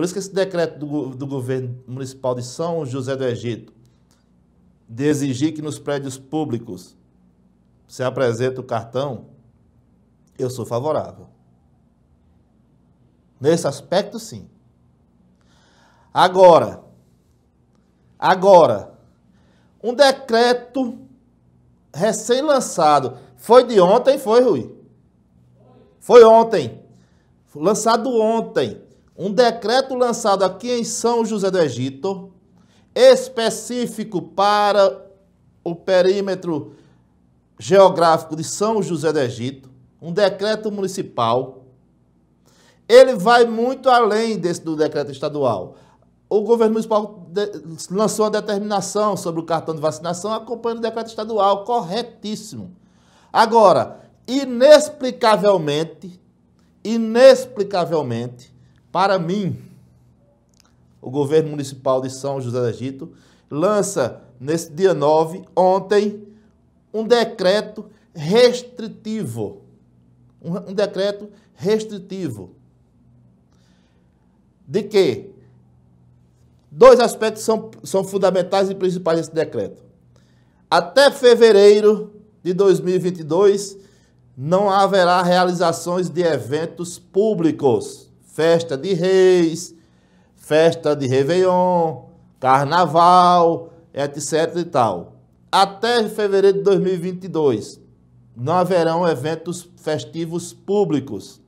Por isso que esse decreto do, do governo municipal de São José do Egito, de exigir que nos prédios públicos se apresente o cartão, eu sou favorável. Nesse aspecto, sim. Agora, agora, um decreto recém-lançado. Foi de ontem, foi, Rui? Foi ontem. lançado ontem um decreto lançado aqui em São José do Egito, específico para o perímetro geográfico de São José do Egito, um decreto municipal. Ele vai muito além desse do decreto estadual. O governo municipal lançou uma determinação sobre o cartão de vacinação acompanhando o decreto estadual, corretíssimo. Agora, inexplicavelmente, inexplicavelmente, para mim, o governo municipal de São José do Egito lança, nesse dia 9, ontem, um decreto restritivo. Um, um decreto restritivo. De que dois aspectos são, são fundamentais e principais desse decreto. Até fevereiro de 2022, não haverá realizações de eventos públicos festa de reis, festa de Réveillon, carnaval, etc e tal. Até fevereiro de 2022, não haverão eventos festivos públicos.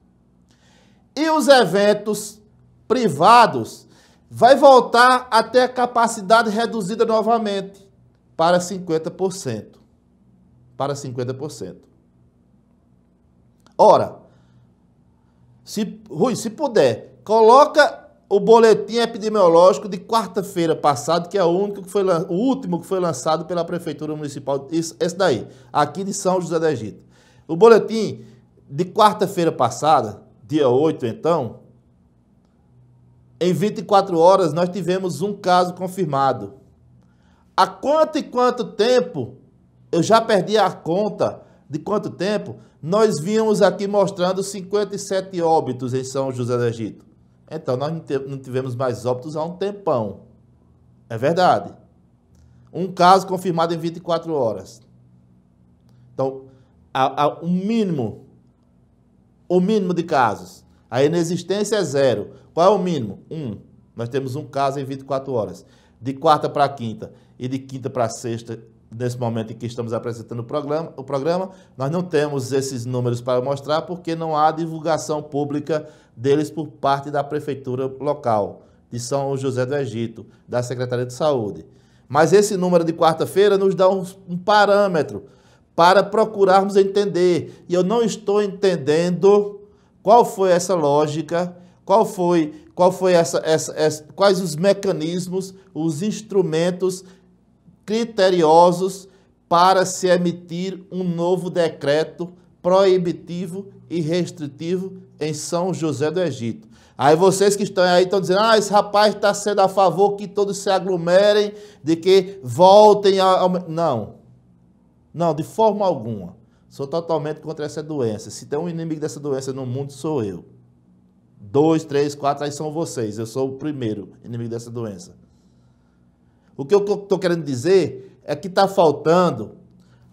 E os eventos privados vai voltar a ter a capacidade reduzida novamente para 50%. Para 50%. Ora, se, Rui, se puder, coloca o boletim epidemiológico de quarta-feira passado, que é o único que foi o último que foi lançado pela prefeitura municipal, esse, esse daí, aqui de São José do Egito. O boletim de quarta-feira passada, dia 8 então, em 24 horas nós tivemos um caso confirmado. Há quanto e quanto tempo eu já perdi a conta de quanto tempo, nós vínhamos aqui mostrando 57 óbitos em São José do Egito. Então, nós não tivemos mais óbitos há um tempão. É verdade. Um caso confirmado em 24 horas. Então, há, há um mínimo, o um mínimo de casos. A inexistência é zero. Qual é o mínimo? Um. Nós temos um caso em 24 horas. De quarta para quinta e de quinta para sexta nesse momento em que estamos apresentando o programa, o programa, nós não temos esses números para mostrar porque não há divulgação pública deles por parte da prefeitura local de São José do Egito, da Secretaria de Saúde. Mas esse número de quarta-feira nos dá um, um parâmetro para procurarmos entender. E eu não estou entendendo qual foi essa lógica, qual foi, qual foi essa, essa, essa quais os mecanismos, os instrumentos criteriosos para se emitir um novo decreto proibitivo e restritivo em São José do Egito. Aí vocês que estão aí estão dizendo, ah, esse rapaz está sendo a favor que todos se aglomerem, de que voltem a... Não, não, de forma alguma. Sou totalmente contra essa doença. Se tem um inimigo dessa doença no mundo, sou eu. Dois, três, quatro, aí são vocês. Eu sou o primeiro inimigo dessa doença. O que eu estou querendo dizer é que está faltando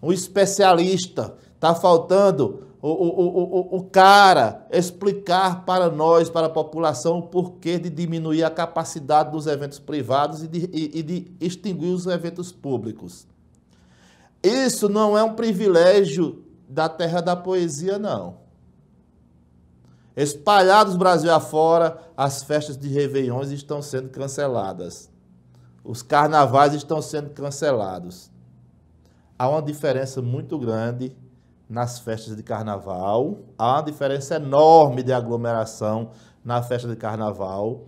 um especialista, está faltando o, o, o, o cara explicar para nós, para a população, o porquê de diminuir a capacidade dos eventos privados e de, e, e de extinguir os eventos públicos. Isso não é um privilégio da terra da poesia, não. Espalhados Brasil afora, as festas de reveiões estão sendo canceladas os carnavais estão sendo cancelados. Há uma diferença muito grande nas festas de carnaval, há uma diferença enorme de aglomeração na festa de carnaval,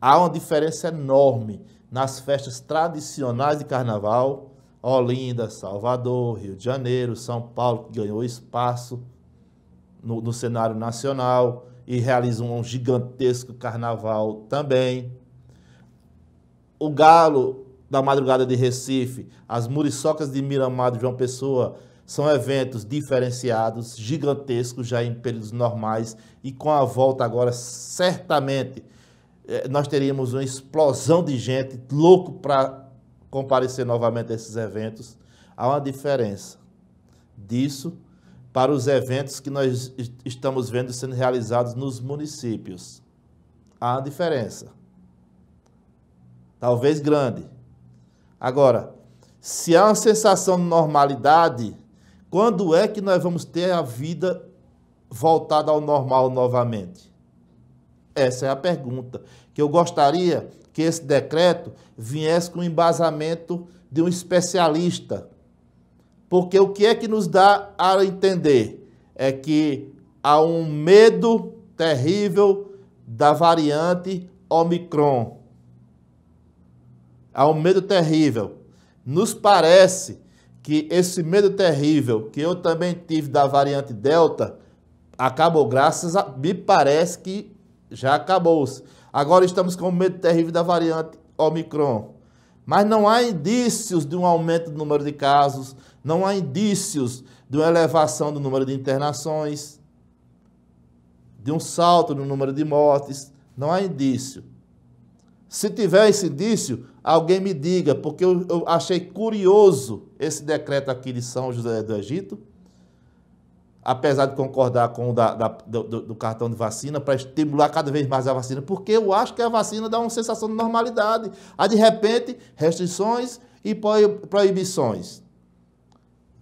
há uma diferença enorme nas festas tradicionais de carnaval, Olinda, Salvador, Rio de Janeiro, São Paulo, que ganhou espaço no, no cenário nacional e realizou um gigantesco carnaval também o galo da madrugada de Recife, as muriçocas de Miramar de João Pessoa, são eventos diferenciados, gigantescos já em períodos normais e com a volta agora certamente eh, nós teríamos uma explosão de gente louco para comparecer novamente a esses eventos. Há uma diferença disso para os eventos que nós estamos vendo sendo realizados nos municípios. Há uma diferença talvez grande. Agora, se há uma sensação de normalidade, quando é que nós vamos ter a vida voltada ao normal novamente? Essa é a pergunta que eu gostaria que esse decreto viesse com o embasamento de um especialista. Porque o que é que nos dá a entender? É que há um medo terrível da variante Omicron. Há um medo terrível. Nos parece que esse medo terrível que eu também tive da variante Delta acabou, graças a. Me parece que já acabou-se. Agora estamos com o medo terrível da variante Omicron. Mas não há indícios de um aumento do número de casos, não há indícios de uma elevação do número de internações, de um salto no número de mortes, não há indício. Se tiver esse indício, Alguém me diga, porque eu, eu achei curioso esse decreto aqui de São José do Egito, apesar de concordar com o da, da, do, do, cartão de vacina, para estimular cada vez mais a vacina, porque eu acho que a vacina dá uma sensação de normalidade. Aí, de repente, restrições e proibições.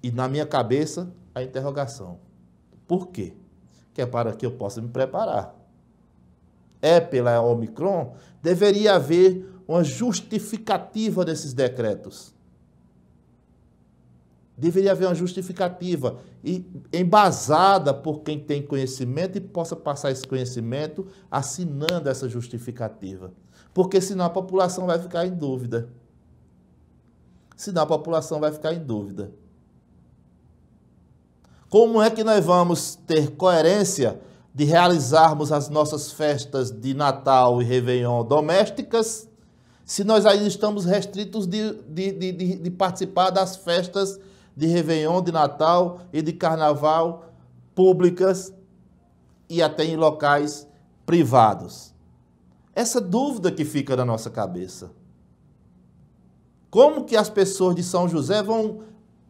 E na minha cabeça, a interrogação. Por quê? Que é para que eu possa me preparar. É pela Omicron? Deveria haver uma justificativa desses decretos. Deveria haver uma justificativa e embasada por quem tem conhecimento e possa passar esse conhecimento assinando essa justificativa. Porque senão a população vai ficar em dúvida. Senão a população vai ficar em dúvida. Como é que nós vamos ter coerência de realizarmos as nossas festas de Natal e Réveillon domésticas se nós ainda estamos restritos de, de, de, de, participar das festas de Réveillon, de Natal e de Carnaval públicas e até em locais privados. Essa dúvida que fica na nossa cabeça. Como que as pessoas de São José vão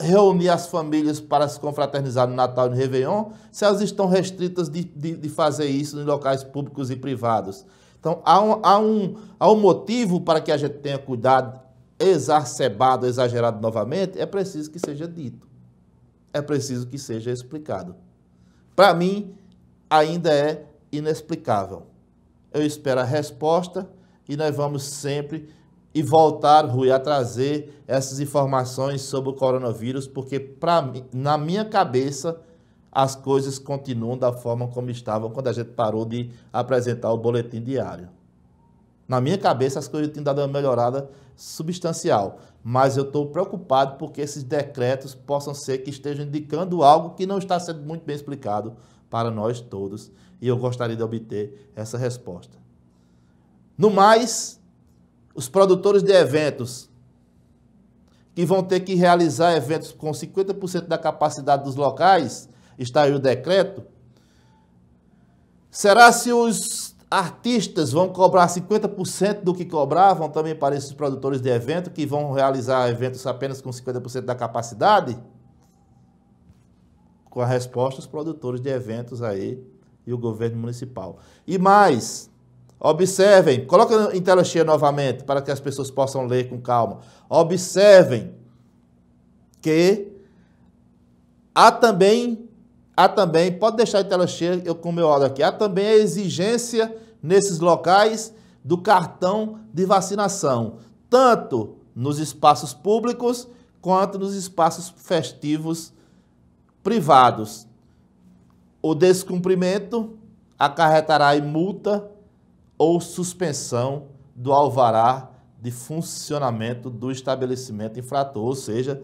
reunir as famílias para se confraternizar no Natal e no Réveillon se elas estão restritas de, de, de fazer isso em locais públicos e privados? Então, há um, há, um, há um motivo para que a gente tenha cuidado exacerbado, exagerado novamente, é preciso que seja dito. É preciso que seja explicado. Para mim, ainda é inexplicável. Eu espero a resposta e nós vamos sempre e voltar, Rui, a trazer essas informações sobre o coronavírus, porque pra, na minha cabeça as coisas continuam da forma como estavam quando a gente parou de apresentar o boletim diário. Na minha cabeça, as coisas tinham dado uma melhorada substancial, mas eu estou preocupado porque esses decretos possam ser que estejam indicando algo que não está sendo muito bem explicado para nós todos, e eu gostaria de obter essa resposta. No mais, os produtores de eventos que vão ter que realizar eventos com 50% da capacidade dos locais está aí o decreto, será se os artistas vão cobrar 50% do que cobravam também para esses produtores de evento, que vão realizar eventos apenas com 50% da capacidade? Com a resposta, os produtores de eventos aí e o governo municipal. E mais, observem, coloca em tela cheia novamente para que as pessoas possam ler com calma. Observem que há também Há também, pode deixar a tela cheia, eu o meu olho aqui, há também a exigência nesses locais do cartão de vacinação, tanto nos espaços públicos quanto nos espaços festivos privados. O descumprimento acarretará em multa ou suspensão do alvará de funcionamento do estabelecimento infrator, ou seja,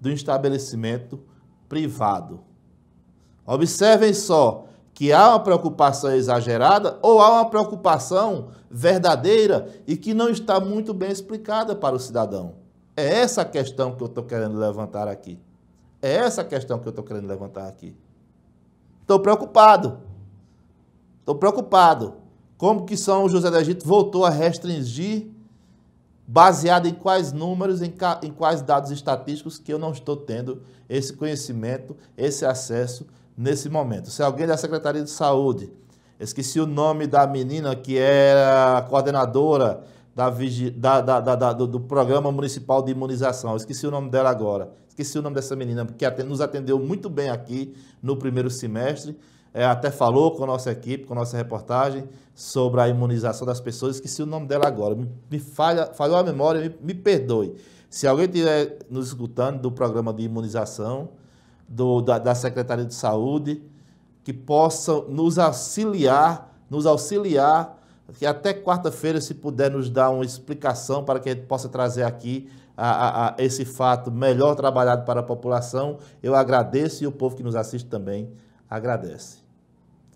do estabelecimento privado. Observem só que há uma preocupação exagerada ou há uma preocupação verdadeira e que não está muito bem explicada para o cidadão. É essa a questão que eu estou querendo levantar aqui. É essa a questão que eu estou querendo levantar aqui. Estou preocupado. Estou preocupado. Como que São José do Egito voltou a restringir baseado em quais números, em, em quais dados estatísticos que eu não estou tendo esse conhecimento, esse acesso nesse momento. Se alguém da Secretaria de Saúde, esqueci o nome da menina que era coordenadora da, da, da, da do, do, Programa Municipal de Imunização, esqueci o nome dela agora, esqueci o nome dessa menina, que até nos atendeu muito bem aqui no primeiro semestre, é, até falou com a nossa equipe, com a nossa reportagem, sobre a imunização das pessoas, esqueci o nome dela agora, me, me falha, falhou a memória, me, me perdoe. Se alguém estiver nos escutando do programa de imunização, do, da, da Secretaria de Saúde, que possam nos auxiliar, nos auxiliar, que até quarta-feira, se puder nos dar uma explicação para que a gente possa trazer aqui a, a, a esse fato melhor trabalhado para a população. Eu agradeço e o povo que nos assiste também agradece.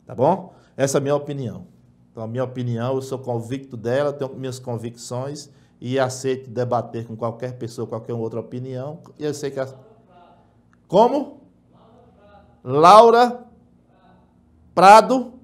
Tá bom? Essa é a minha opinião. Então, a minha opinião, eu sou convicto dela, tenho minhas convicções e aceito debater com qualquer pessoa, qualquer outra opinião. E eu sei que. A... Como? Laura Prado.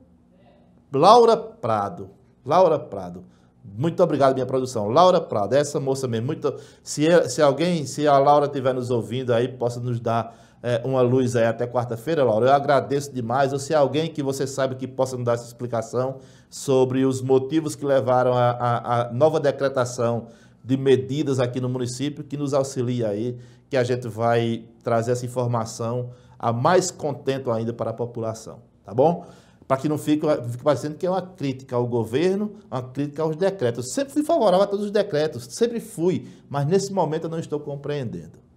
Laura Prado. Laura Prado. Muito obrigado, minha produção. Laura Prado, essa moça mesmo. Muito, se, se alguém, se a Laura estiver nos ouvindo aí, possa nos dar é, uma luz aí até quarta-feira, Laura. Eu agradeço demais. Ou se alguém que você sabe que possa nos dar essa explicação sobre os motivos que levaram a, a, a nova decretação de medidas aqui no município, que nos auxilie aí, que a gente vai trazer essa informação a mais contento ainda para a população, tá bom? Para que não fique, fique parecendo que é uma crítica ao governo, uma crítica aos decretos. sempre fui favorável a todos os decretos, sempre fui, mas nesse momento eu não estou compreendendo.